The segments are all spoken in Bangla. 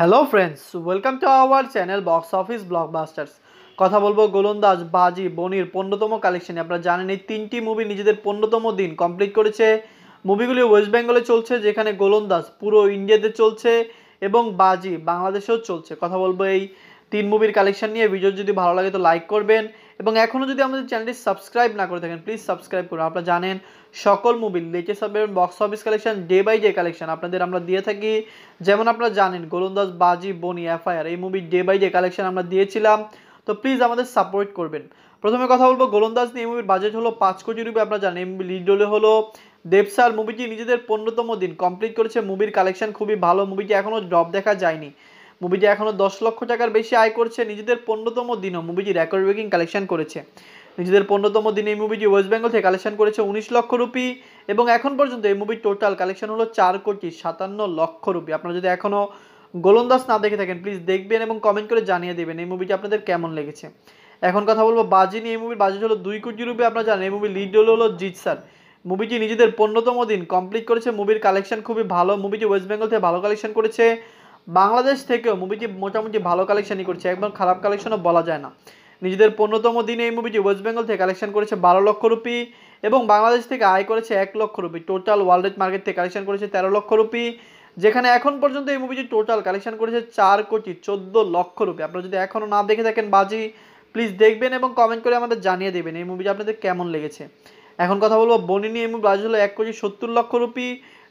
hello friends welcome to our channel box office blockbusters কথা বলবো গোলন্দাজ বাজি বনির পনেরোতম কালেকশনে আপনারা জানেন এই তিনটি মুভি নিজেদের পনেরোতম দিন কমপ্লিট করেছে মুভিগুলি ওয়েস্ট বেঙ্গলে চলছে যেখানে গোলন্দাজ পুরো ইন্ডিয়াতে চলছে এবং বাজি বাংলাদেশেও চলছে কথা বলবো এই তিন মুভির কালেকশন নিয়ে ভিডিও যদি ভালো লাগে তো লাইক করবেন এবং এখনও যদি আমাদের চ্যানেলটি সাবস্ক্রাইব না করে থাকেন প্লিজ সাবস্ক্রাইব করুন আপনারা জানেন সকল movie latest update box office collection day by day collection আপনাদের আমরা দিয়ে থাকি যেমন আপনারা জানেন গোলন্দাজ বাজি বনি এফআইআর এই movie day by day collection আমরা দিয়েছিলাম তো প্লিজ আমাদের সাপোর্ট করবেন প্রথমে কথা বলবো গোলন্দাজ নিয়ে এই মুভির বাজেট হলো পাঁচ কোটি রুপি আপনারা জানেন এমবি লিডলে হলো দেবসার মুভিটি নিজেদের পনেরোতম দিন কমপ্লিট করেছে মুভির কালেকশন খুবই ভালো মুভিটি এখনও ড্রপ দেখা যায়নি মুভিটি এখনও দশ লক্ষ টাকার বেশি আয় করছে নিজেদের পনেরোতম দিনও মুভিটি রেকর্ড ব্রেকিং কালেকশন করেছে নিজেদের পনেরোতম দিনে এই মুভিটি ওয়েস্ট বেঙ্গল থেকে কালেকশন করেছে উনিশ লক্ষ রুপি এবং এখন পর্যন্ত এই মুভির টোটাল কালেকশন হলো চার কোটি সাতান্ন লক্ষ রুপি আপনারা যদি এখনও গোলন্দাজ না দেখে থাকেন প্লিজ দেখবেন এবং কমেন্ট করে জানিয়ে দেবেন এই মুভিটি আপনাদের কেমন লেগেছে এখন কথা বলবো বাজি নিয়ে এই মুভির বাজেট হলো দুই কোটি রুপি আপনারা জানেন এই মুভির লিড হলো জিৎ স্যার মুভিটি নিজেদের পনেরোতম দিন কমপ্লিট করেছে মুভির কালেকশন খুবই ভালো মুভিটি ওয়েস্ট বেঙ্গল থেকে ভালো কালেকশন করেছে বাংলাদেশ থেকেও মুভিটি মোটামুটি ভালো কালেকশনই করছে একদম খারাপ কালেকশনও বলা যায় না নিজেদের পনেরোতম দিনে এই মুভিটি ওয়েস্ট বেঙ্গল থেকে কালেকশন করেছে বারো লক্ষ রুপি এবং বাংলাদেশ থেকে আয় করেছে এক লক্ষ রুপি টোটাল ওয়ার্ল্ড মার্কেট থেকে কালেকশন করেছে তেরো লক্ষ রুপি যেখানে এখন পর্যন্ত এই মুভিটি টোটাল কালেকশন করেছে চার কোটি চোদ্দ লক্ষ রুপি আপনারা যদি এখনও না দেখে থাকেন বাজি প্লিজ দেখবেন এবং কমেন্ট করে আমাদের জানিয়ে দেবেন এই মুভিটি আপনাদের কেমন লেগেছে এখন কথা বলবো বনিনি এই মুভি বাজি হলো এক কোটি সত্তর লক্ষ রুপি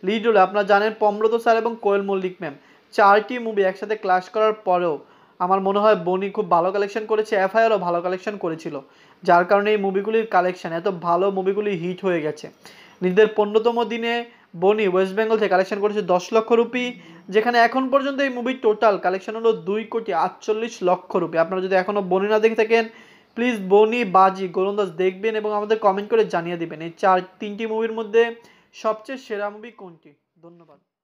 লিড হলো আপনারা জানেন পম্রত স্যার এবং কোয়েল মল্লিক ম্যাম চারটি মুভি একসাথে ক্লাশ করার পরেও আমার মনে হয় বনি খুব ভালো কালেকশন করেছে এফআইআরও ভালো কালেকশন করেছিল যার কারণে এই মুভিগুলির কালেকশন এত ভালো মুভিগুলি হিট হয়ে গেছে নিজেদের পনেরোতম দিনে বনি ওয়েস্ট বেঙ্গল থেকে কালেকশন করেছে দশ লক্ষ রুপি যেখানে এখন পর্যন্ত এই মুভির টোটাল কালেকশন হলো দুই কোটি আটচল্লিশ লক্ষ রুপি আপনারা যদি এখনও বনি না দেখে থাকেন প্লিজ বনি বাজি গোলন্দাজ দেখবেন এবং আমাদের কমেন্ট করে জানিয়ে দেবেন এই চার তিনটি মুভির মধ্যে সবচেয়ে সেরা মুভি কোনটি ধন্যবাদ